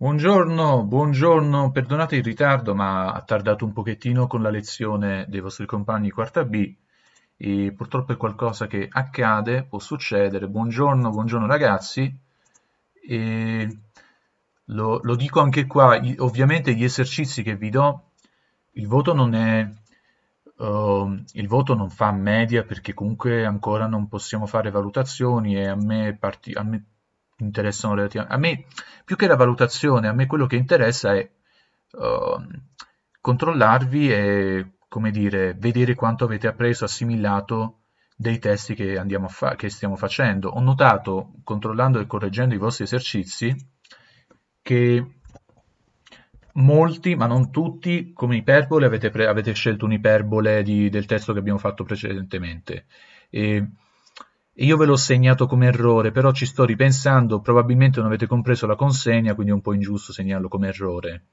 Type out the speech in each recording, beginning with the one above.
Buongiorno, buongiorno, perdonate il ritardo ma ha tardato un pochettino con la lezione dei vostri compagni di quarta B e purtroppo è qualcosa che accade, può succedere. Buongiorno, buongiorno ragazzi. E lo, lo dico anche qua, ovviamente gli esercizi che vi do, il voto non è... Uh, il voto non fa media perché comunque ancora non possiamo fare valutazioni e a me, parti, a me interessano relativamente. A me, più che la valutazione, a me quello che interessa è uh, controllarvi e, come dire, vedere quanto avete appreso, assimilato dei testi che, fa- che stiamo facendo. Ho notato, controllando e correggendo i vostri esercizi, che molti, ma non tutti, come iperbole avete, pre- avete scelto un'iperbole di, del testo che abbiamo fatto precedentemente. E e io ve l'ho segnato come errore, però ci sto ripensando, probabilmente non avete compreso la consegna, quindi è un po' ingiusto segnarlo come errore.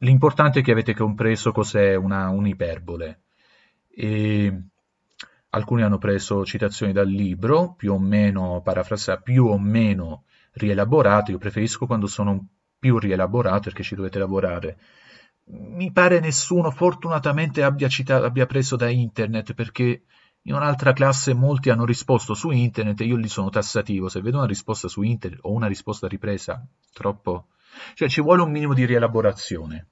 L'importante è che avete compreso cos'è un'iperbole. Un alcuni hanno preso citazioni dal libro, più o meno parafrasate, più o meno rielaborate, io preferisco quando sono più rielaborate perché ci dovete lavorare. Mi pare nessuno fortunatamente abbia, abbia preso da internet perché in un'altra classe molti hanno risposto su internet e io lì sono tassativo. Se vedo una risposta su internet o una risposta ripresa troppo... Cioè ci vuole un minimo di rielaborazione.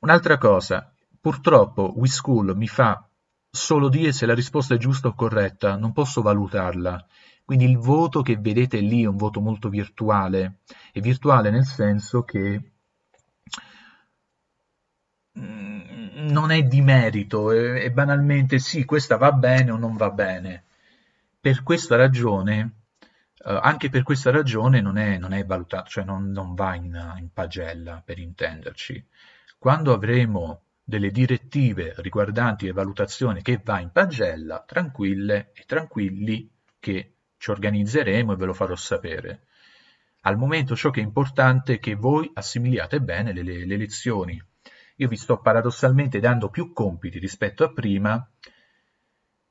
Un'altra cosa, purtroppo WeSchool mi fa solo dire se la risposta è giusta o corretta, non posso valutarla. Quindi il voto che vedete lì è un voto molto virtuale, è virtuale nel senso che non è di merito e, e banalmente sì, questa va bene o non va bene. Per questa ragione, eh, anche per questa ragione non è, non è valutato, cioè non, non va in, in pagella per intenderci. Quando avremo delle direttive riguardanti le valutazioni che va in pagella, tranquille e tranquilli che ci organizzeremo e ve lo farò sapere. Al momento ciò che è importante è che voi assimiliate bene le, le, le lezioni io vi sto paradossalmente dando più compiti rispetto a prima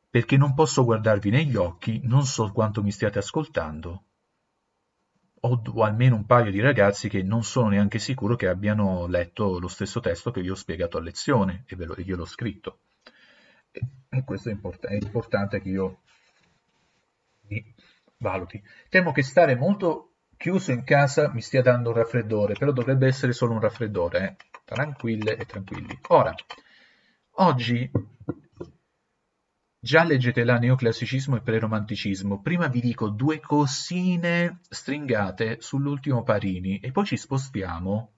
perché non posso guardarvi negli occhi, non so quanto mi stiate ascoltando. Ho, almeno un paio di ragazzi che non sono neanche sicuro che abbiano letto lo stesso testo che vi ho spiegato a lezione e ve lo, io l'ho scritto. E, e questo è, import- è importante che io mi valuti. Temo che stare molto chiuso in casa mi stia dando un raffreddore, però dovrebbe essere solo un raffreddore. Eh tranquille e tranquilli. Ora, oggi già leggete la neoclassicismo e preromanticismo. Prima vi dico due cosine stringate sull'ultimo Parini e poi ci spostiamo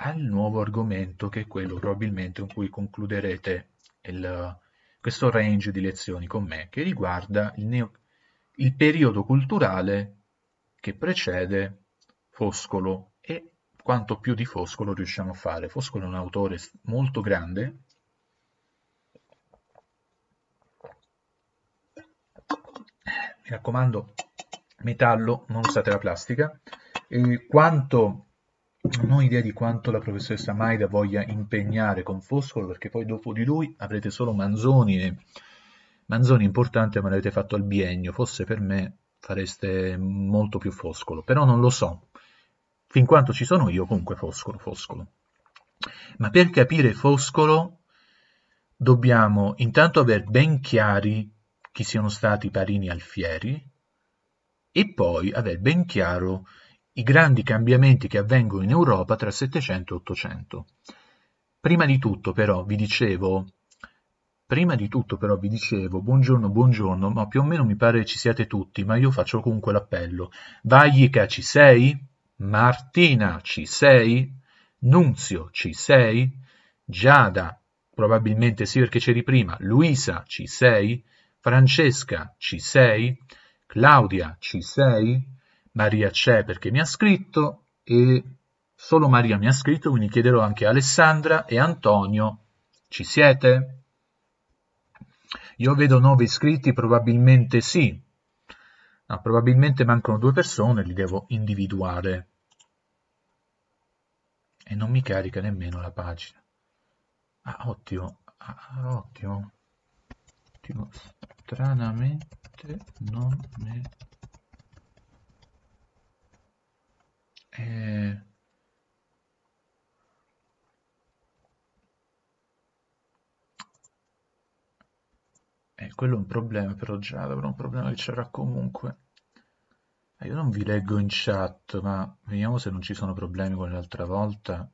al nuovo argomento che è quello probabilmente con cui concluderete il, questo range di lezioni con me che riguarda il, neo, il periodo culturale che precede Foscolo quanto più di Foscolo riusciamo a fare. Foscolo è un autore molto grande. Mi raccomando, metallo, non usate la plastica. E quanto, non ho idea di quanto la professoressa Maida voglia impegnare con Foscolo, perché poi dopo di lui avrete solo Manzoni. E... Manzoni importante, ma l'avete fatto al biennio. Forse per me fareste molto più Foscolo, però non lo so fin quanto ci sono io, comunque Foscolo, Foscolo. Ma per capire Foscolo dobbiamo intanto aver ben chiari chi siano stati Parini Alfieri e poi aver ben chiaro i grandi cambiamenti che avvengono in Europa tra 700 e 800. Prima di tutto però vi dicevo, prima di tutto però vi dicevo, buongiorno, buongiorno, ma più o meno mi pare ci siate tutti, ma io faccio comunque l'appello, Vaglica ci sei? Martina ci sei? Nunzio ci sei? Giada, probabilmente sì perché c'eri prima, Luisa ci sei? Francesca ci sei? Claudia ci sei? Maria c'è perché mi ha scritto e solo Maria mi ha scritto, quindi chiederò anche a Alessandra e Antonio ci siete? Io vedo 9 iscritti, probabilmente sì, Ah, probabilmente mancano due persone, li devo individuare. E non mi carica nemmeno la pagina. Ah, ottimo. Ah, ottimo. ottimo. Stranamente non me... Eh... Eh, quello è un problema però già, avrò un problema che c'era comunque. Eh, io non vi leggo in chat, ma vediamo se non ci sono problemi con l'altra volta.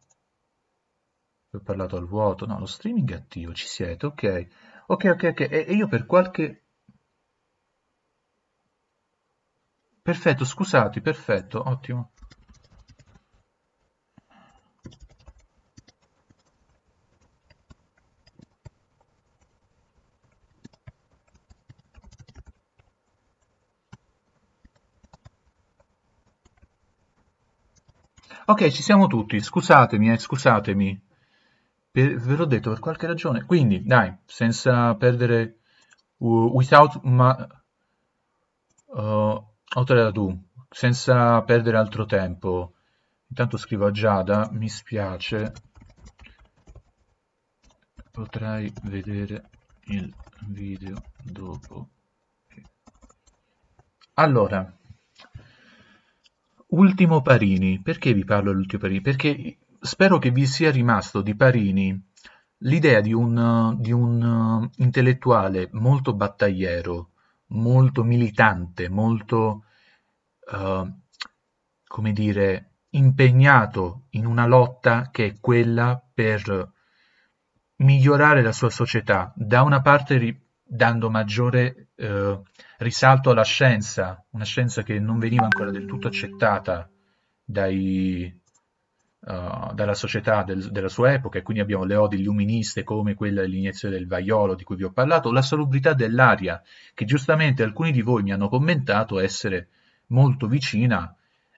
Ho parlato al vuoto, no, lo streaming è attivo, ci siete, ok. Ok, ok, ok, e, e io per qualche... Perfetto, scusate, perfetto, ottimo. Ok, ci siamo tutti, scusatemi, eh, scusatemi. Per, ve l'ho detto per qualche ragione. Quindi, dai, senza perdere... Uh, without... Ma, uh, oltre do, senza perdere altro tempo. Intanto scrivo a Giada, mi spiace. Potrai vedere il video dopo. Allora, Ultimo Parini, perché vi parlo dell'Ultimo Parini? Perché spero che vi sia rimasto di Parini l'idea di un, di un uh, intellettuale molto battagliero, molto militante, molto, uh, come dire, impegnato in una lotta che è quella per migliorare la sua società. Da una parte, dando maggiore eh, risalto alla scienza, una scienza che non veniva ancora del tutto accettata dai, uh, dalla società del, della sua epoca, e quindi abbiamo le odi illuministe come quella dell'iniezione del vaiolo di cui vi ho parlato, la salubrità dell'aria, che giustamente alcuni di voi mi hanno commentato essere molto vicina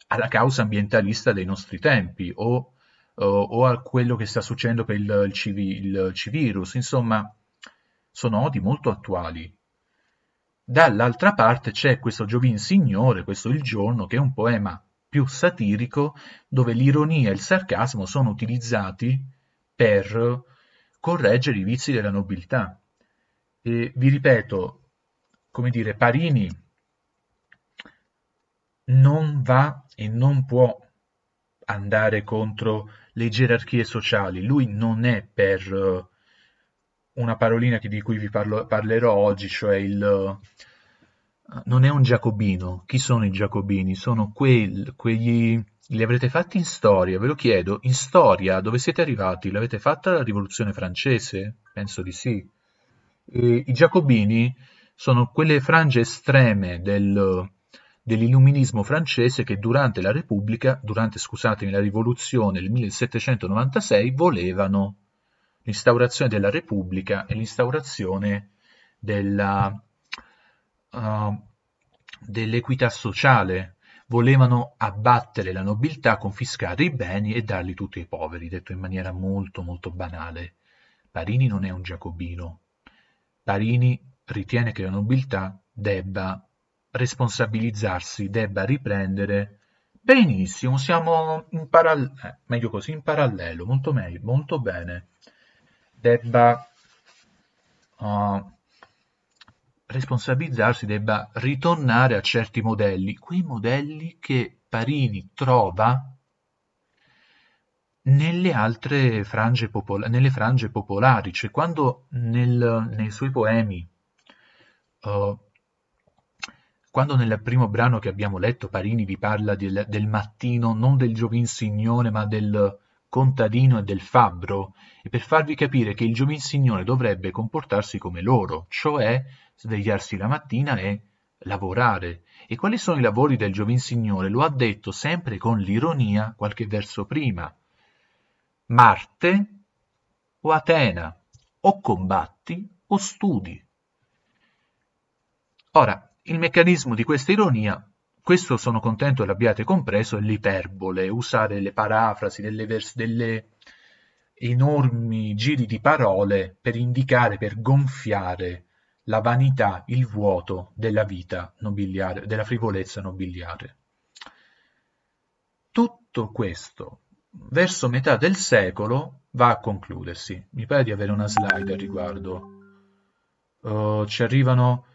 alla causa ambientalista dei nostri tempi o, o, eh, o a quello che sta succedendo per il, il, il, il C-virus, insomma sono odi molto attuali. Dall'altra parte c'è questo Giovin Signore, questo Il Giorno, che è un poema più satirico, dove l'ironia e il sarcasmo sono utilizzati per correggere i vizi della nobiltà. E vi ripeto, come dire, Parini non va e non può andare contro le gerarchie sociali, lui non è per una parolina di cui vi parlo, parlerò oggi, cioè il... Eh, non è un giacobino. Chi sono i giacobini? Sono quel, quegli... Li avrete fatti in storia, ve lo chiedo. In storia, dove siete arrivati? L'avete fatta la rivoluzione francese? Penso di sì. E I giacobini sono quelle frange estreme del, dell'illuminismo francese che durante la Repubblica, durante, scusatemi, la rivoluzione del 1796, volevano l'instaurazione della Repubblica e l'instaurazione della, uh, dell'equità sociale. Volevano abbattere la nobiltà, confiscare i beni e darli tutti ai poveri, detto in maniera molto molto banale. Parini non è un giacobino. Parini ritiene che la nobiltà debba responsabilizzarsi, debba riprendere. Benissimo, siamo in, paral- eh, così, in parallelo, molto, meglio, molto bene debba uh, responsabilizzarsi, debba ritornare a certi modelli, quei modelli che Parini trova nelle altre frange, popol- nelle frange popolari, cioè quando nel, nei suoi poemi, uh, quando nel primo brano che abbiamo letto Parini vi parla del, del mattino, non del giovin signore, ma del, contadino e del fabbro, e per farvi capire che il giovin signore dovrebbe comportarsi come loro, cioè svegliarsi la mattina e lavorare. E quali sono i lavori del giovin signore? Lo ha detto sempre con l'ironia qualche verso prima. Marte o Atena, o combatti o studi. Ora, il meccanismo di questa ironia questo sono contento che l'abbiate compreso, è l'iperbole, usare le parafrasi, delle, delle enormi giri di parole per indicare, per gonfiare la vanità, il vuoto della vita nobiliare, della frivolezza nobiliare. Tutto questo, verso metà del secolo, va a concludersi. Mi pare di avere una slide al riguardo. Uh, ci arrivano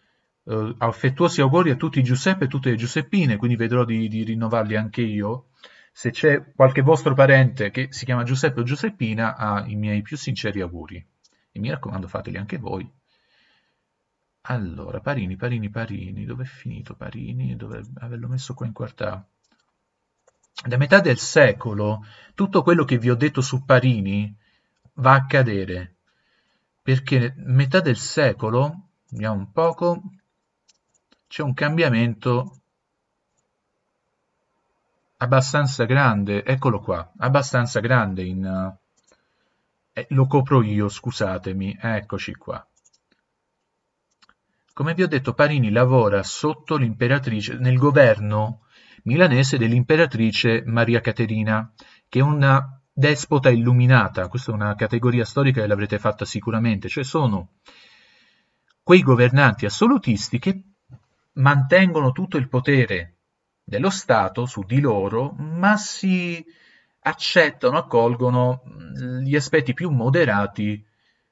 eh, affettuosi auguri a tutti Giuseppe e tutte le Giuseppine, quindi vedrò di, di rinnovarli anche io. Se c'è qualche vostro parente che si chiama Giuseppe o Giuseppina, ha i miei più sinceri auguri. E mi raccomando, fateli anche voi. Allora, Parini, Parini, Parini, dove è finito Parini? Dovrebbe ah, averlo messo qua in quarta. Da metà del secolo tutto quello che vi ho detto su Parini va a cadere, perché metà del secolo, vediamo un poco, c'è un cambiamento abbastanza grande, eccolo qua, abbastanza grande in... Eh, eh, lo copro io, scusatemi, eccoci qua. Come vi ho detto, Parini lavora sotto l'imperatrice, nel governo milanese dell'imperatrice Maria Caterina, che è una despota illuminata, questa è una categoria storica che l'avrete fatta sicuramente, cioè sono quei governanti assolutisti che mantengono tutto il potere dello Stato su di loro, ma si accettano, accolgono mm, gli aspetti più moderati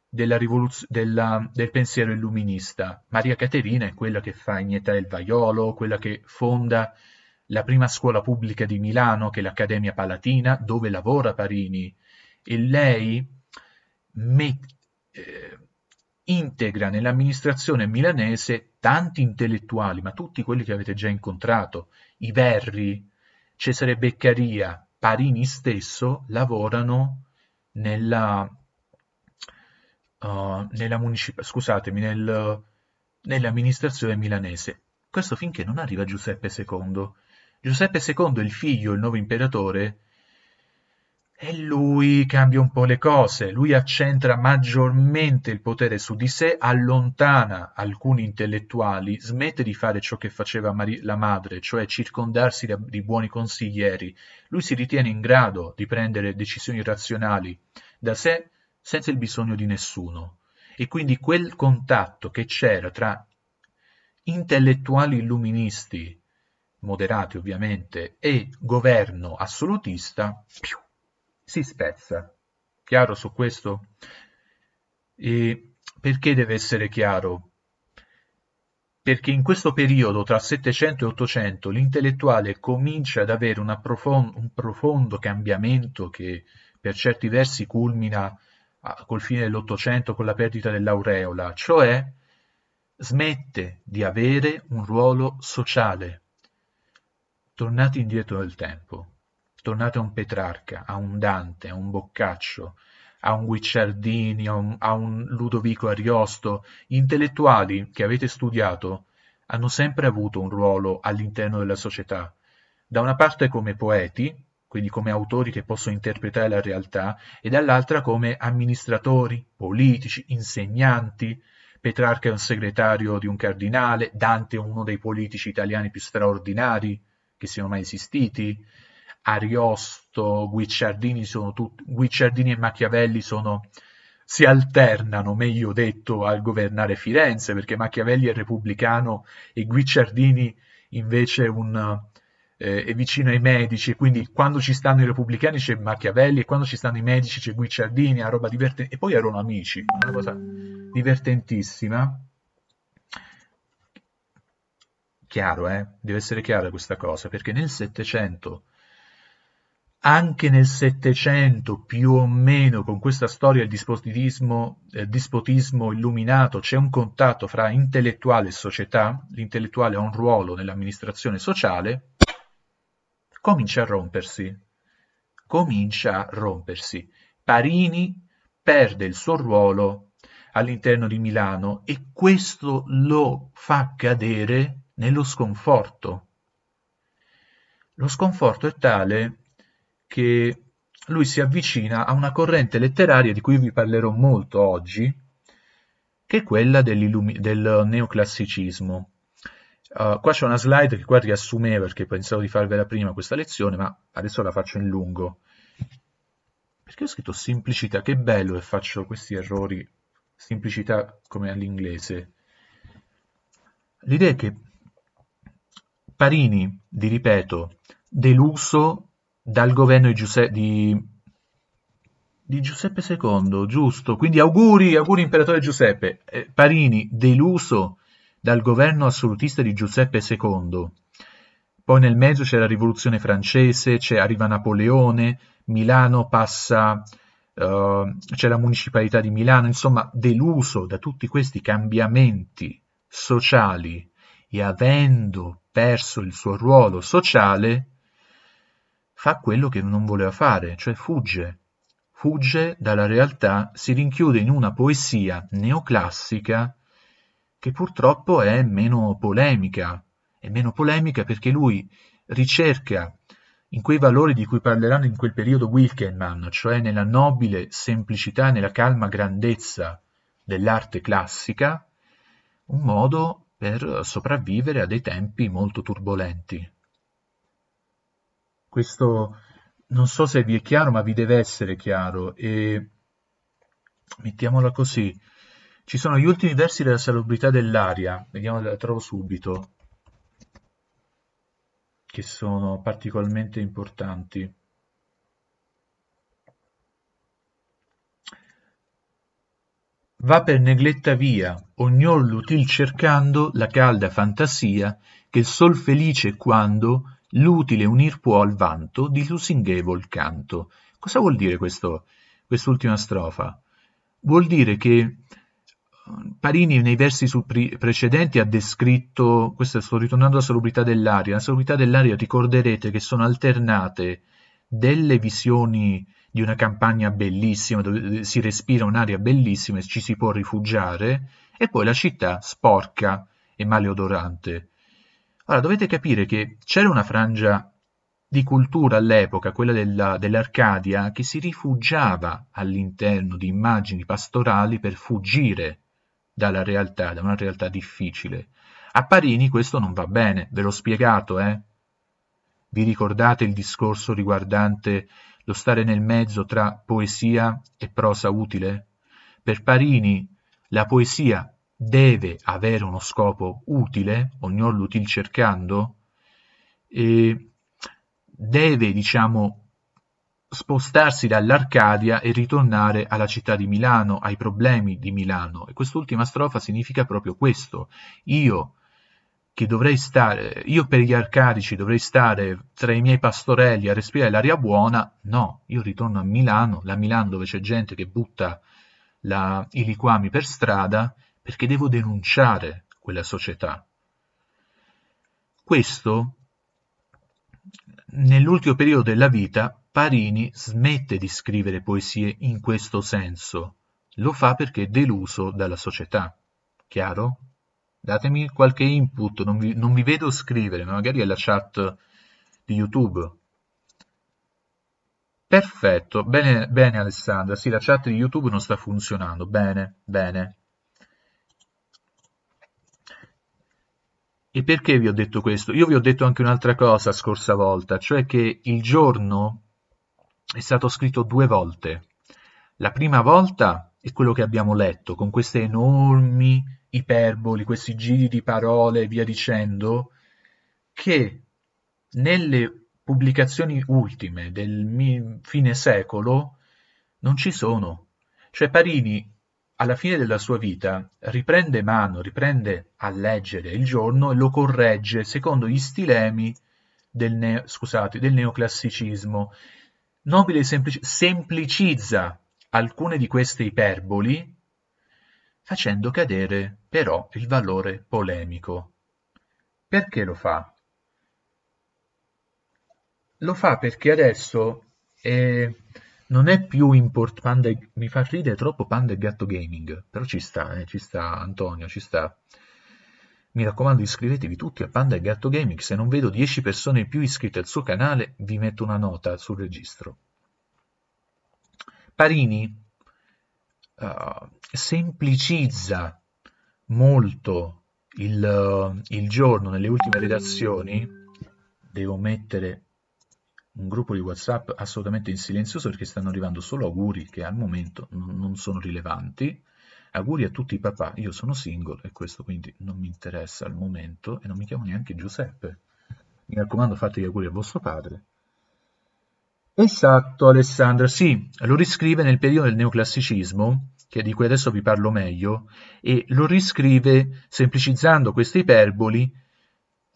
della rivoluz- della, del pensiero illuminista. Maria Caterina è quella che fa iniettare il vaiolo, quella che fonda la prima scuola pubblica di Milano, che è l'Accademia Palatina, dove lavora Parini, e lei met- eh, integra nell'amministrazione milanese tanti intellettuali, ma tutti quelli che avete già incontrato, i Verri, Cesare Beccaria, Parini stesso, lavorano nella, uh, nella municip- scusatemi, nel, nell'amministrazione milanese. Questo finché non arriva Giuseppe II. Giuseppe II, il figlio, il nuovo imperatore, e lui cambia un po' le cose, lui accentra maggiormente il potere su di sé, allontana alcuni intellettuali, smette di fare ciò che faceva Mari- la madre, cioè circondarsi da- di buoni consiglieri. Lui si ritiene in grado di prendere decisioni razionali da sé senza il bisogno di nessuno. E quindi quel contatto che c'era tra intellettuali illuministi, moderati ovviamente, e governo assolutista, più si spezza. Chiaro su questo? E perché deve essere chiaro? Perché in questo periodo, tra 700 e 800, l'intellettuale comincia ad avere profond- un profondo cambiamento che per certi versi culmina a, ah, col fine dell'Ottocento con la perdita dell'aureola, cioè smette di avere un ruolo sociale, Tornate indietro nel tempo tornate a un Petrarca, a un Dante, a un Boccaccio, a un Guicciardini, a un, a un Ludovico Ariosto, gli intellettuali che avete studiato hanno sempre avuto un ruolo all'interno della società, da una parte come poeti, quindi come autori che possono interpretare la realtà, e dall'altra come amministratori, politici, insegnanti. Petrarca è un segretario di un cardinale, Dante è uno dei politici italiani più straordinari che siano mai esistiti, Ariosto, Guicciardini, tutti, Guicciardini e Machiavelli sono, si alternano, meglio detto, al governare Firenze, perché Machiavelli è repubblicano e Guicciardini invece un, eh, è vicino ai medici, quindi quando ci stanno i repubblicani c'è Machiavelli e quando ci stanno i medici c'è Guicciardini, una roba divertente. E poi erano amici, una cosa divertentissima. Chiaro, eh? Deve essere chiara questa cosa, perché nel Settecento anche nel Settecento più o meno con questa storia del dispotismo, eh, dispotismo, illuminato c'è un contatto fra intellettuale e società, l'intellettuale ha un ruolo nell'amministrazione sociale, comincia a rompersi, comincia a rompersi. Parini perde il suo ruolo all'interno di Milano e questo lo fa cadere nello sconforto. Lo sconforto è tale che lui si avvicina a una corrente letteraria di cui vi parlerò molto oggi, che è quella del neoclassicismo. Uh, qua c'è una slide che qua riassumeva perché pensavo di farvela prima questa lezione, ma adesso la faccio in lungo. Perché ho scritto semplicità? Che bello che faccio questi errori, semplicità come all'inglese. L'idea è che Parini, vi ripeto, deluso dal governo di, Giuse- di, di Giuseppe II, giusto? Quindi auguri, auguri imperatore Giuseppe. Eh, Parini, deluso dal governo assolutista di Giuseppe II. Poi nel mezzo c'è la rivoluzione francese, arriva Napoleone, Milano passa, uh, c'è la municipalità di Milano, insomma deluso da tutti questi cambiamenti sociali e avendo perso il suo ruolo sociale, fa quello che non voleva fare, cioè fugge. Fugge dalla realtà, si rinchiude in una poesia neoclassica che purtroppo è meno polemica. È meno polemica perché lui ricerca in quei valori di cui parleranno in quel periodo Wilkelmann, cioè nella nobile semplicità, nella calma grandezza dell'arte classica, un modo per sopravvivere a dei tempi molto turbolenti. Questo non so se vi è chiaro, ma vi deve essere chiaro. E mettiamola così. Ci sono gli ultimi versi della salubrità dell'aria, vediamo la trovo subito, che sono particolarmente importanti. Va per negletta via, ognol l'util cercando, la calda fantasia, che il sol felice quando L'utile unir può al vanto, di lusinghevol canto. Cosa vuol dire questo, quest'ultima strofa? Vuol dire che eh, Parini nei versi precedenti ha descritto, questo sto ritornando alla salubrità dell'aria, la salubrità dell'aria ricorderete che sono alternate delle visioni di una campagna bellissima, dove eh, si respira un'aria bellissima e ci si può rifugiare, e poi la città sporca e maleodorante. Allora, dovete capire che c'era una frangia di cultura all'epoca, quella della, dell'Arcadia, che si rifugiava all'interno di immagini pastorali per fuggire dalla realtà, da una realtà difficile. A Parini questo non va bene, ve l'ho spiegato, eh? Vi ricordate il discorso riguardante lo stare nel mezzo tra poesia e prosa utile? Per Parini la poesia deve avere uno scopo utile, ognuno l'util cercando, e deve, diciamo, spostarsi dall'Arcadia e ritornare alla città di Milano, ai problemi di Milano. E quest'ultima strofa significa proprio questo. Io, che dovrei stare, io per gli arcadici dovrei stare tra i miei pastorelli a respirare l'aria buona, no, io ritorno a Milano, la Milano dove c'è gente che butta la, i liquami per strada perché devo denunciare quella società. Questo, nell'ultimo periodo della vita, Parini smette di scrivere poesie in questo senso, lo fa perché è deluso dalla società. Chiaro? Datemi qualche input, non vi, non vi vedo scrivere, ma magari è la chat di YouTube. Perfetto, bene, bene Alessandra, sì la chat di YouTube non sta funzionando, bene, bene. E perché vi ho detto questo? Io vi ho detto anche un'altra cosa scorsa volta, cioè che il giorno è stato scritto due volte. La prima volta è quello che abbiamo letto, con queste enormi iperboli, questi giri di parole e via dicendo, che nelle pubblicazioni ultime del fine secolo non ci sono. Cioè Parini alla fine della sua vita riprende mano, riprende a leggere il giorno e lo corregge secondo gli stilemi del, neo, scusate, del neoclassicismo. Nobile semplici, semplicizza alcune di queste iperboli facendo cadere però il valore polemico. Perché lo fa? Lo fa perché adesso eh, non è più import panda e... mi fa ridere troppo panda e gatto gaming però ci sta eh, ci sta Antonio ci sta mi raccomando iscrivetevi tutti a panda e gatto gaming se non vedo 10 persone in più iscritte al suo canale vi metto una nota sul registro Parini uh, semplicizza molto il, uh, il giorno nelle ultime redazioni devo mettere un gruppo di WhatsApp assolutamente in silenzioso perché stanno arrivando solo auguri che al momento non sono rilevanti. Auguri a tutti i papà, io sono single e questo quindi non mi interessa al momento e non mi chiamo neanche Giuseppe. Mi raccomando, fate gli auguri a vostro padre. Esatto, Alessandra, sì, lo riscrive nel periodo del neoclassicismo, di cui adesso vi parlo meglio, e lo riscrive semplicizzando queste iperboli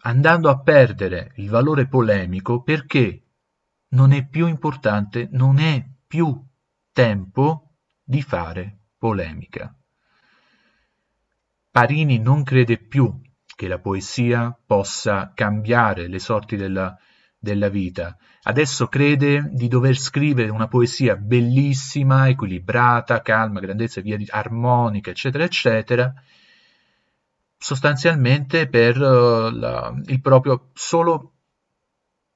andando a perdere il valore polemico perché non è più importante, non è più tempo di fare polemica. Parini non crede più che la poesia possa cambiare le sorti della, della vita. Adesso crede di dover scrivere una poesia bellissima, equilibrata, calma, grandezza, via di, armonica, eccetera, eccetera, sostanzialmente per eh, la, il proprio solo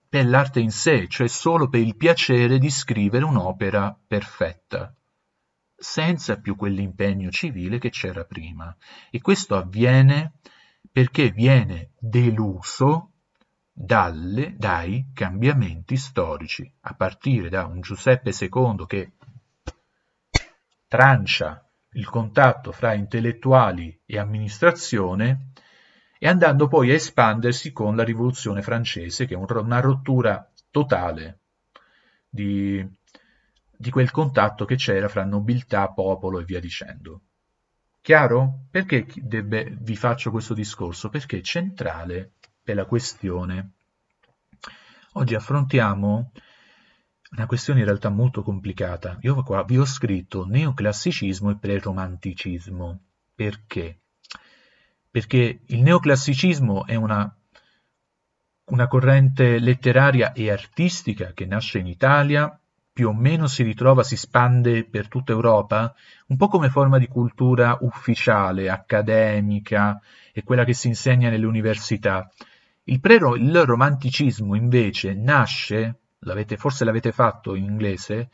per l'arte in sé, cioè solo per il piacere di scrivere un'opera perfetta, senza più quell'impegno civile che c'era prima. E questo avviene perché viene deluso dalle, dai cambiamenti storici, a partire da un Giuseppe II che trancia il contatto fra intellettuali e amministrazione e andando poi a espandersi con la rivoluzione francese che è una rottura totale di, di quel contatto che c'era fra nobiltà, popolo e via dicendo. Chiaro? Perché debbe, vi faccio questo discorso? Perché è centrale per la questione. Oggi affrontiamo una questione in realtà molto complicata. Io qua vi ho scritto neoclassicismo e preromanticismo. Perché? perché il neoclassicismo è una, una corrente letteraria e artistica che nasce in Italia, più o meno si ritrova, si spande per tutta Europa, un po' come forma di cultura ufficiale, accademica e quella che si insegna nelle università. Il, prero, il romanticismo invece nasce, l'avete, forse l'avete fatto in inglese,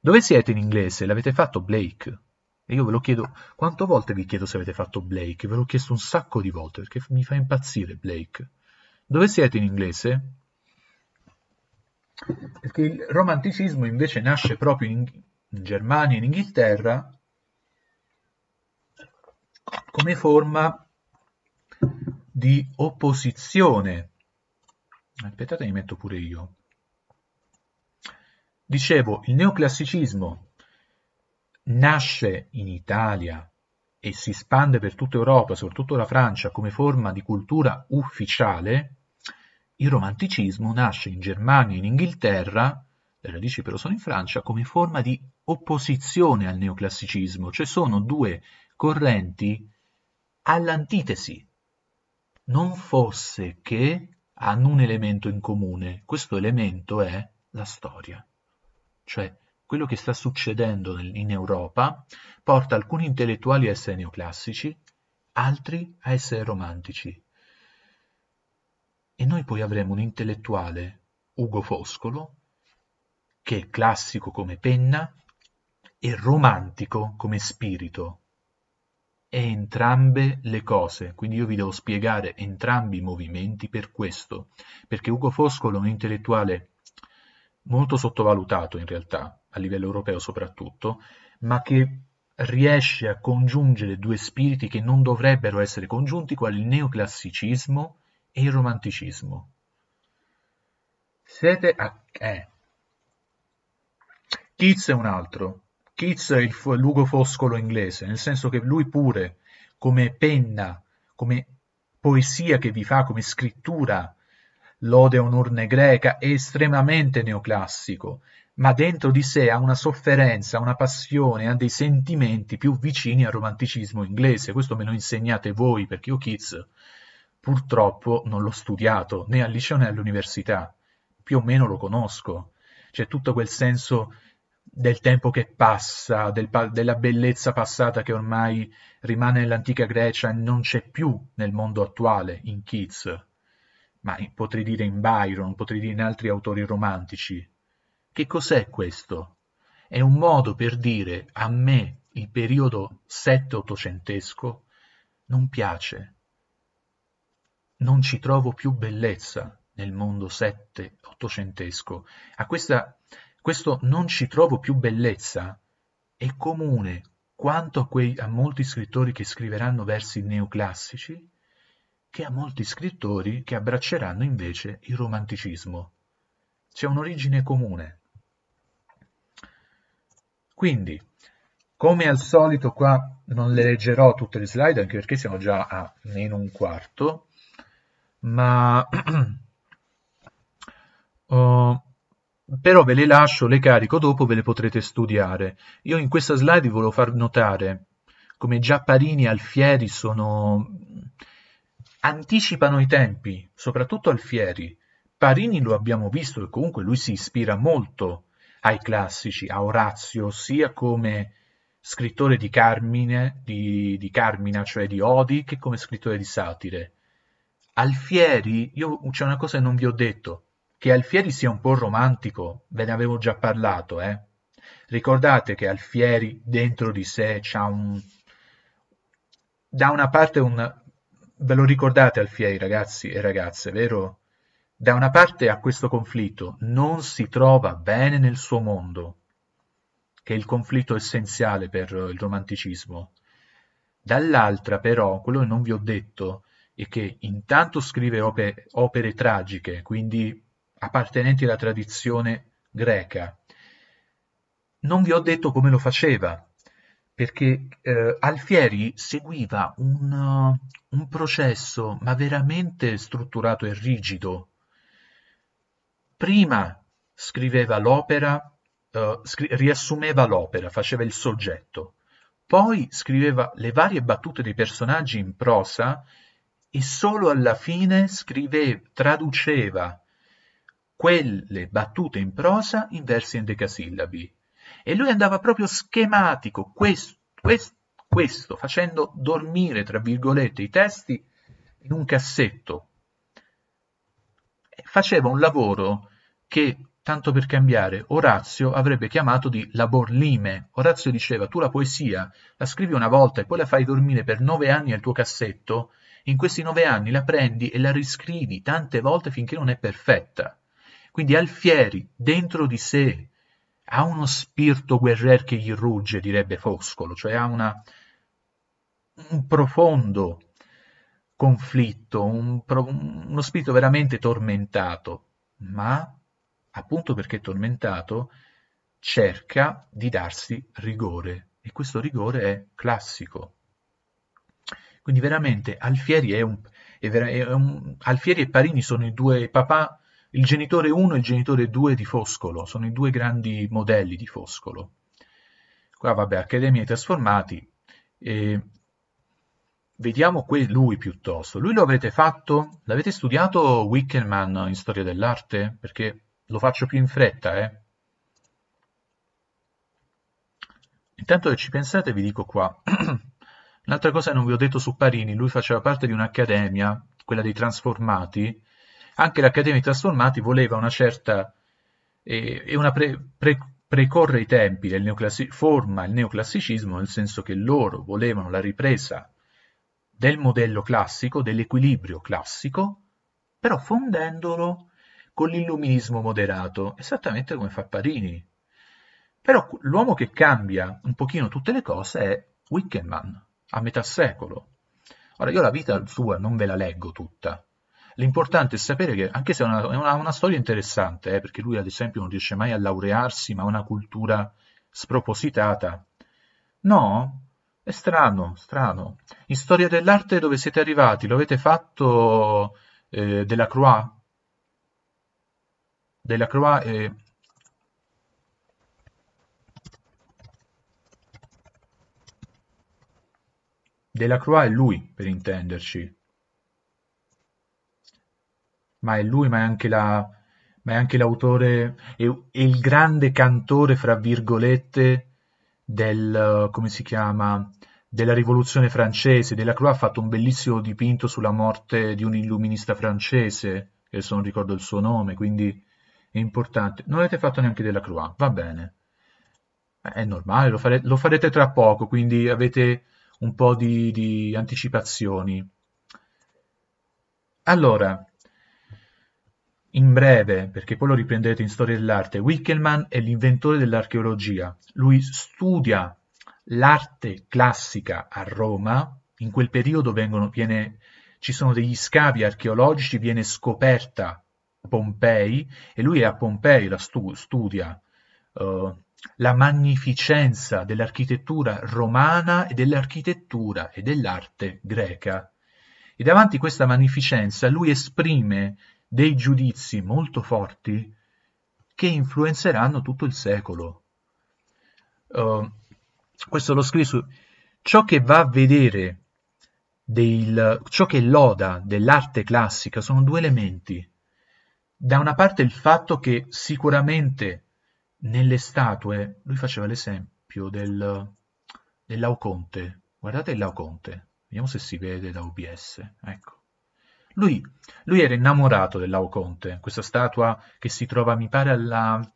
dove siete in inglese? L'avete fatto Blake? E io ve lo chiedo, quante volte vi chiedo se avete fatto Blake? Ve l'ho chiesto un sacco di volte perché mi fa impazzire Blake. Dove siete in inglese? Perché il romanticismo invece nasce proprio in, in Germania, in Inghilterra, come forma di opposizione. Aspettate, mi metto pure io. Dicevo, il neoclassicismo Nasce in Italia e si espande per tutta Europa, soprattutto la Francia, come forma di cultura ufficiale, il romanticismo nasce in Germania e in Inghilterra, le radici però sono in Francia, come forma di opposizione al neoclassicismo, cioè sono due correnti all'antitesi, non fosse che hanno un elemento in comune, questo elemento è la storia, cioè quello che sta succedendo in Europa porta alcuni intellettuali a essere neoclassici, altri a essere romantici. E noi poi avremo un intellettuale, Ugo Foscolo, che è classico come penna e romantico come spirito. È entrambe le cose, quindi io vi devo spiegare entrambi i movimenti per questo, perché Ugo Foscolo è un intellettuale molto sottovalutato in realtà, a livello europeo soprattutto, ma che riesce a congiungere due spiriti che non dovrebbero essere congiunti, quali il neoclassicismo e il romanticismo. Siete a... Eh. Keats è un altro. Keats è il Lugo Foscolo inglese, nel senso che lui pure, come penna, come poesia che vi fa, come scrittura, lode onorne greca, è estremamente neoclassico, ma dentro di sé ha una sofferenza, una passione, ha dei sentimenti più vicini al romanticismo inglese. Questo me lo insegnate voi perché io Kids purtroppo non l'ho studiato né al liceo né all'università, più o meno lo conosco. C'è tutto quel senso del tempo che passa, del pa- della bellezza passata che ormai rimane nell'antica Grecia e non c'è più nel mondo attuale, in Keats, ma potrei dire in Byron, potrei dire in altri autori romantici, che cos'è questo? È un modo per dire a me il periodo sette-ottocentesco non piace. Non ci trovo più bellezza nel mondo sette-ottocentesco. A questa, questo non ci trovo più bellezza è comune quanto a, quei, a molti scrittori che scriveranno versi neoclassici che a molti scrittori che abbracceranno invece il romanticismo. C'è un'origine comune. Quindi, come al solito qua non le leggerò tutte le slide, anche perché siamo già a meno un quarto, ma oh, però ve le lascio, le carico dopo, ve le potrete studiare. Io in questa slide vi volevo far notare come già Parini e Alfieri sono... anticipano i tempi, soprattutto Alfieri. Parini lo abbiamo visto e comunque lui si ispira molto ai classici, a Orazio, sia come scrittore di Carmine, di, di Carmina, cioè di Odi, che come scrittore di satire. Alfieri, io, c'è una cosa che non vi ho detto, che Alfieri sia un po' romantico, ve ne avevo già parlato, eh? Ricordate che Alfieri dentro di sé c'ha un... Da una parte un... Ve lo ricordate Alfieri, ragazzi e ragazze, vero? Da una parte ha questo conflitto, non si trova bene nel suo mondo, che è il conflitto essenziale per il romanticismo. Dall'altra però, quello che non vi ho detto, è che intanto scrive opere, opere tragiche, quindi appartenenti alla tradizione greca. Non vi ho detto come lo faceva, perché eh, Alfieri seguiva un, uh, un processo ma veramente strutturato e rigido prima scriveva l'opera, eh, scri- riassumeva l'opera, faceva il soggetto, poi scriveva le varie battute dei personaggi in prosa e solo alla fine scriveva, traduceva quelle battute in prosa in versi endecasillabi. E lui andava proprio schematico, questo, questo, questo, facendo dormire, tra virgolette, i testi in un cassetto. Faceva un lavoro che, tanto per cambiare, Orazio avrebbe chiamato di laborlime. Orazio diceva, tu la poesia la scrivi una volta e poi la fai dormire per nove anni al tuo cassetto, in questi nove anni la prendi e la riscrivi tante volte finché non è perfetta. Quindi Alfieri, dentro di sé, ha uno spirito guerrer che gli rugge, direbbe Foscolo, cioè ha una, un profondo conflitto, un uno spirito veramente tormentato, ma appunto perché tormentato, cerca di darsi rigore e questo rigore è classico. Quindi veramente Alfieri, un, è vera, è un, Alfieri e Parini sono i due papà, il genitore 1 e il genitore 2 di Foscolo, sono i due grandi modelli di Foscolo. Qua vabbè, Accademia Trasformati. E vediamo que- lui piuttosto. Lui lo avete fatto? L'avete studiato Wickerman in storia dell'arte? Perché lo faccio più in fretta, eh. Intanto che ci pensate vi dico qua. Un'altra cosa che non vi ho detto su Parini, lui faceva parte di un'accademia, quella dei trasformati. Anche l'Accademia dei Trasformati voleva una certa... e eh, una pre, pre, precorre i tempi del forma il neoclassicismo nel senso che loro volevano la ripresa del modello classico, dell'equilibrio classico, però fondendolo con l'illuminismo moderato, esattamente come fa Parini. Però l'uomo che cambia un pochino tutte le cose è Wickenman, a metà secolo. Ora, io la vita sua non ve la leggo tutta. L'importante è sapere che, anche se è una, è una, una storia interessante, eh, perché lui ad esempio non riesce mai a laurearsi, ma ha una cultura spropositata. No, è strano, strano. In storia dell'arte dove siete arrivati? Lo avete fatto eh, della Croix? Delacroix e Croix è lui, per intenderci. Ma è lui, ma è anche la, ma è anche l'autore e, il grande cantore, fra virgolette, del, come si chiama, della rivoluzione francese. Croix ha fatto un bellissimo dipinto sulla morte di un illuminista francese, che adesso non ricordo il suo nome, quindi è importante. Non avete fatto neanche della Croix, va bene. Eh, è normale, lo, fare, lo farete tra poco, quindi avete un po' di, di anticipazioni. Allora, in breve, perché poi lo riprendete in Storia dell'arte, Wickelman è l'inventore dell'archeologia. Lui studia l'arte classica a Roma, in quel periodo vengono, viene, ci sono degli scavi archeologici, viene scoperta Pompei e lui è a Pompei, la stu- studia uh, la magnificenza dell'architettura romana e dell'architettura e dell'arte greca. E davanti a questa magnificenza lui esprime dei giudizi molto forti che influenzeranno tutto il secolo. Uh, questo lo scrive su ciò che va a vedere del, ciò che loda dell'arte classica sono due elementi da una parte il fatto che sicuramente nelle statue, lui faceva l'esempio del, dell'Auconte, guardate l'Auconte, vediamo se si vede da OBS, ecco. Lui, lui, era innamorato dell'Auconte, questa statua che si trova, mi pare, alla,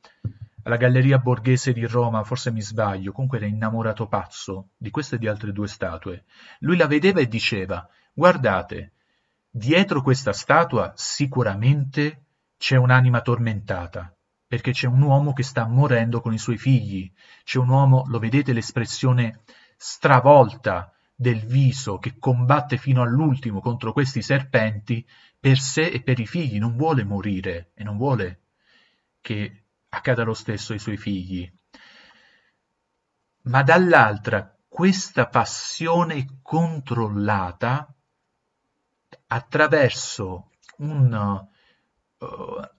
alla, Galleria Borghese di Roma, forse mi sbaglio, comunque era innamorato pazzo di queste e di altre due statue. Lui la vedeva e diceva, guardate, dietro questa statua sicuramente c'è un'anima tormentata, perché c'è un uomo che sta morendo con i suoi figli, c'è un uomo, lo vedete l'espressione stravolta del viso che combatte fino all'ultimo contro questi serpenti per sé e per i figli, non vuole morire e non vuole che accada lo stesso ai suoi figli. Ma dall'altra questa passione controllata attraverso un eh,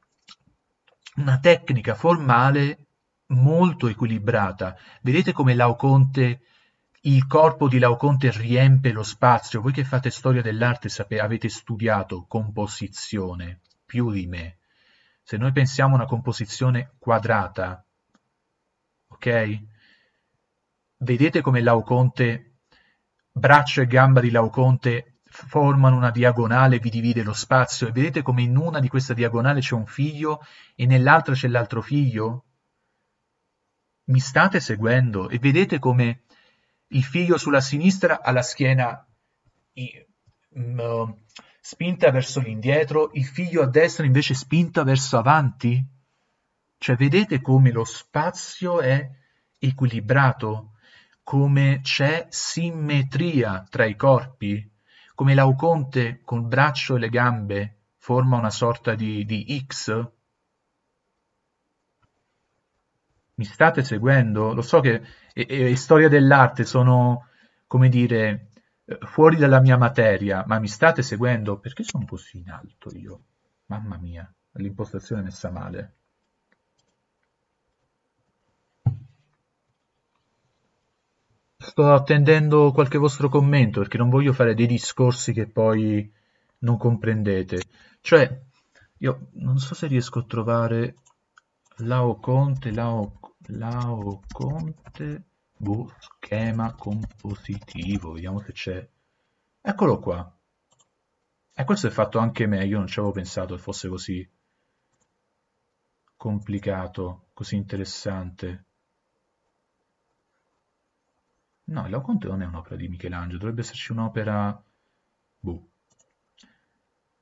una tecnica formale molto equilibrata. Vedete come Laoconte, il corpo di Laoconte riempie lo spazio. Voi che fate storia dell'arte avete studiato composizione più di me. Se noi pensiamo a una composizione quadrata, ok? Vedete come Laoconte, braccio e gamba di Laoconte formano una diagonale, vi divide lo spazio e vedete come in una di questa diagonale c'è un figlio e nell'altra c'è l'altro figlio? Mi state seguendo e vedete come il figlio sulla sinistra ha la schiena mm, oh, spinta verso l'indietro, il figlio a destra invece spinta verso avanti? Cioè vedete come lo spazio è equilibrato? come c'è simmetria tra i corpi, come Lauconte col braccio e le gambe forma una sorta di, di X? Mi state seguendo? Lo so che è, è, è storia dell'arte, sono, come dire, fuori dalla mia materia, ma mi state seguendo? Perché sono così in alto io? Mamma mia, l'impostazione è messa male. Sto attendendo qualche vostro commento perché non voglio fare dei discorsi che poi non comprendete. Cioè, io non so se riesco a trovare Lao Conte, Lao, Lao Conte, boh, schema compositivo, vediamo se c'è. Eccolo qua. E questo è fatto anche meglio, non ci avevo pensato che fosse così complicato, così interessante. No, il Laocoonte non è un'opera di Michelangelo, dovrebbe esserci un'opera... Boh.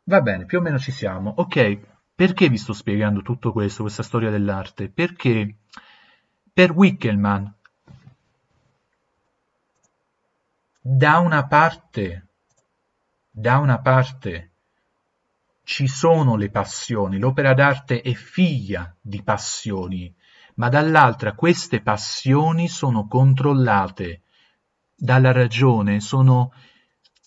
Va bene, più o meno ci siamo. Ok, perché vi sto spiegando tutto questo, questa storia dell'arte? Perché per Wickelman, da una parte, da una parte ci sono le passioni, l'opera d'arte è figlia di passioni, ma dall'altra queste passioni sono controllate dalla ragione, sono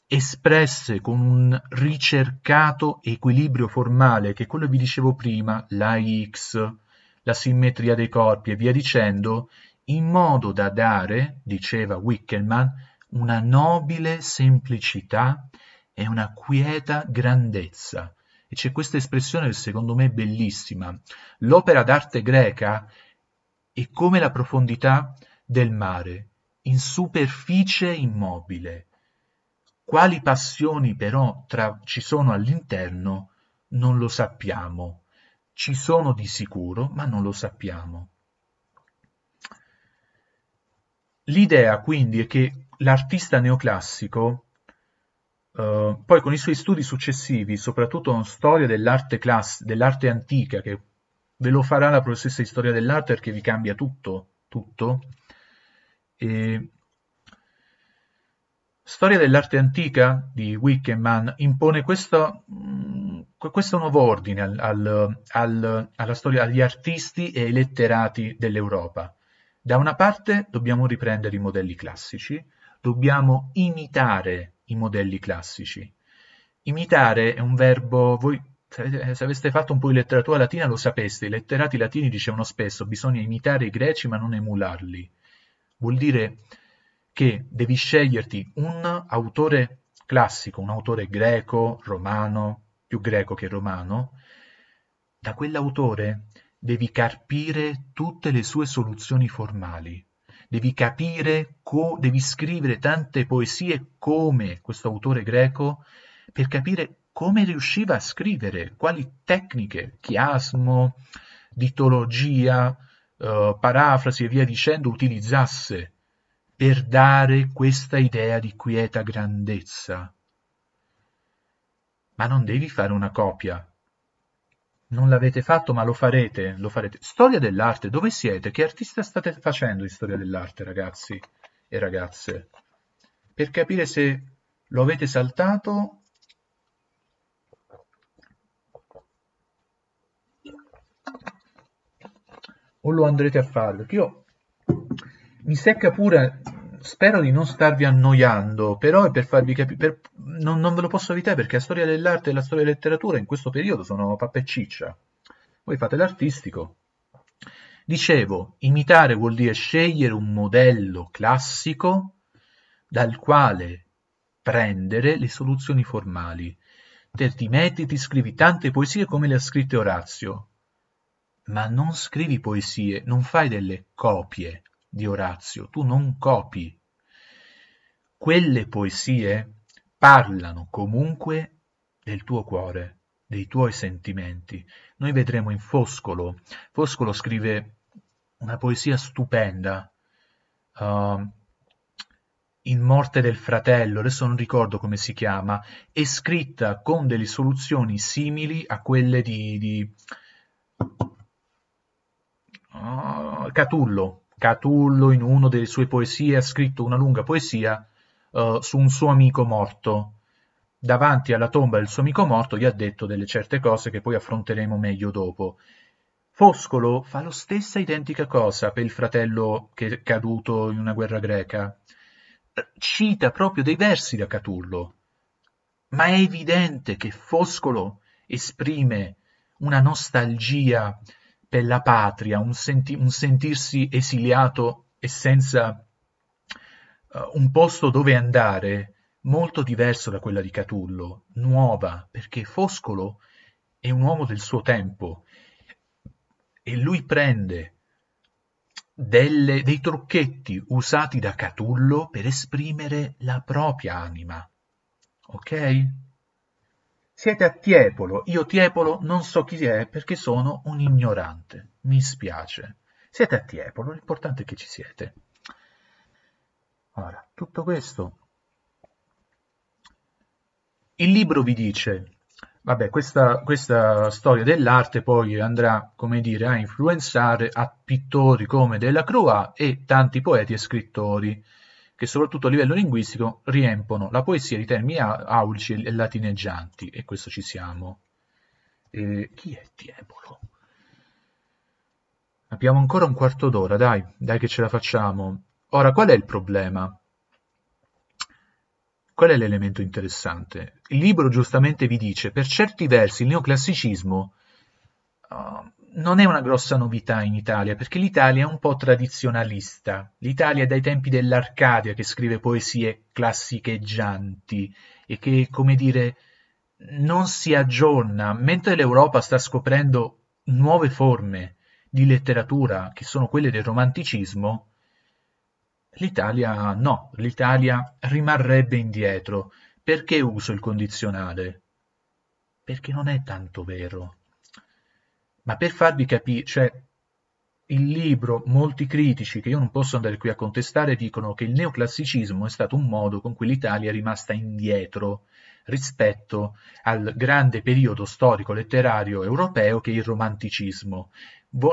espresse con un ricercato equilibrio formale, che è quello che vi dicevo prima, la X, la simmetria dei corpi e via dicendo, in modo da dare, diceva Wickelmann, una nobile semplicità e una quieta grandezza. E c'è questa espressione che secondo me è bellissima. L'opera d'arte greca è come la profondità del mare in superficie immobile, quali passioni però tra- ci sono all'interno non lo sappiamo, ci sono di sicuro ma non lo sappiamo. L'idea quindi è che l'artista neoclassico, eh, poi con i suoi studi successivi, soprattutto in storia dell'arte, class- dell'arte antica, che ve lo farà la professoressa di storia dell'arte perché vi cambia tutto, tutto e... Storia dell'arte antica di Wickeman impone questo, mm, questo nuovo ordine al, al, alla storia, agli artisti e ai letterati dell'Europa. Da una parte dobbiamo riprendere i modelli classici, dobbiamo imitare i modelli classici. Imitare è un verbo, voi se aveste fatto un po' di letteratura latina lo sapeste, i letterati latini dicevano spesso bisogna imitare i greci ma non emularli. Vuol dire che devi sceglierti un autore classico, un autore greco, romano, più greco che romano, da quell'autore devi carpire tutte le sue soluzioni formali, devi capire, co- devi scrivere tante poesie come questo autore greco per capire come riusciva a scrivere, quali tecniche, chiasmo, ditologia, eh, parafrasi e via dicendo utilizzasse per dare questa idea di quieta grandezza. Ma non devi fare una copia. Non l'avete fatto, ma lo farete, lo farete. Storia dell'arte, dove siete? Che artista state facendo di storia dell'arte, ragazzi e ragazze? Per capire se lo avete saltato o lo andrete a farlo. Io mi secca pure, spero di non starvi annoiando, però è per farvi capire, non, non, ve lo posso evitare perché la storia dell'arte e la storia della letteratura in questo periodo sono pappa ciccia. Voi fate l'artistico. Dicevo, imitare vuol dire scegliere un modello classico dal quale prendere le soluzioni formali. ti metti, ti scrivi tante poesie come le ha scritte Orazio, ma non scrivi poesie, non fai delle copie di Orazio, tu non copi. Quelle poesie parlano comunque del tuo cuore, dei tuoi sentimenti. Noi vedremo in Foscolo, Foscolo scrive una poesia stupenda, uh, in morte del fratello, adesso non ricordo come si chiama, è scritta con delle soluzioni simili a quelle di, di Ah, Catullo. Catullo in una delle sue poesie ha scritto una lunga poesia uh, su un suo amico morto. Davanti alla tomba del suo amico morto gli ha detto delle certe cose che poi affronteremo meglio dopo. Foscolo fa la stessa identica cosa per il fratello che è caduto in una guerra greca. Cita proprio dei versi da Catullo, ma è evidente che Foscolo esprime una nostalgia per la patria, un, senti- un sentirsi esiliato e senza uh, un posto dove andare, molto diverso da quella di Catullo, nuova, perché Foscolo è un uomo del suo tempo e lui prende delle, dei trucchetti usati da Catullo per esprimere la propria anima. Ok? Siete a Tiepolo, io Tiepolo non so chi è perché sono un ignorante, mi spiace. Siete a Tiepolo, l'importante è che ci siete. Ora, tutto questo. Il libro vi dice, vabbè, questa, questa storia dell'arte poi andrà, come dire, a influenzare a pittori come Delacroix e tanti poeti e scrittori che soprattutto a livello linguistico riempono la poesia di termini aulici e latineggianti, e questo ci siamo. E chi è Tiepolo? Abbiamo ancora un quarto d'ora, dai, dai che ce la facciamo. Ora, qual è il problema? Qual è l'elemento interessante? Il libro giustamente vi dice, per certi versi il neoclassicismo uh, non è una grossa novità in Italia, perché l'Italia è un po' tradizionalista. L'Italia è dai tempi dell'Arcadia che scrive poesie classicheggianti e che, come dire, non si aggiorna, mentre l'Europa sta scoprendo nuove forme di letteratura, che sono quelle del romanticismo, l'Italia no, l'Italia rimarrebbe indietro. Perché uso il condizionale? Perché non è tanto vero. Ma per farvi capire, cioè, il libro, molti critici, che io non posso andare qui a contestare, dicono che il neoclassicismo è stato un modo con cui l'Italia è rimasta indietro rispetto al grande periodo storico letterario europeo che è il romanticismo.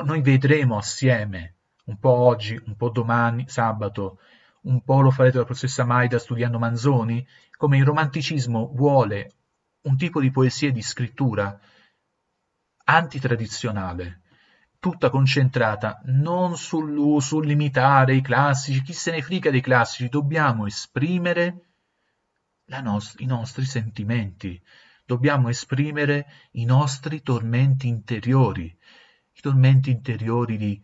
Noi vedremo assieme, un po' oggi, un po' domani, sabato, un po' lo farete la professoressa Maida studiando Manzoni, come il romanticismo vuole un tipo di poesia e di scrittura antitradizionale, tutta concentrata non sull'uso, limitare i classici, chi se ne frega dei classici, dobbiamo esprimere nos- i nostri sentimenti, dobbiamo esprimere i nostri tormenti interiori, i tormenti interiori di,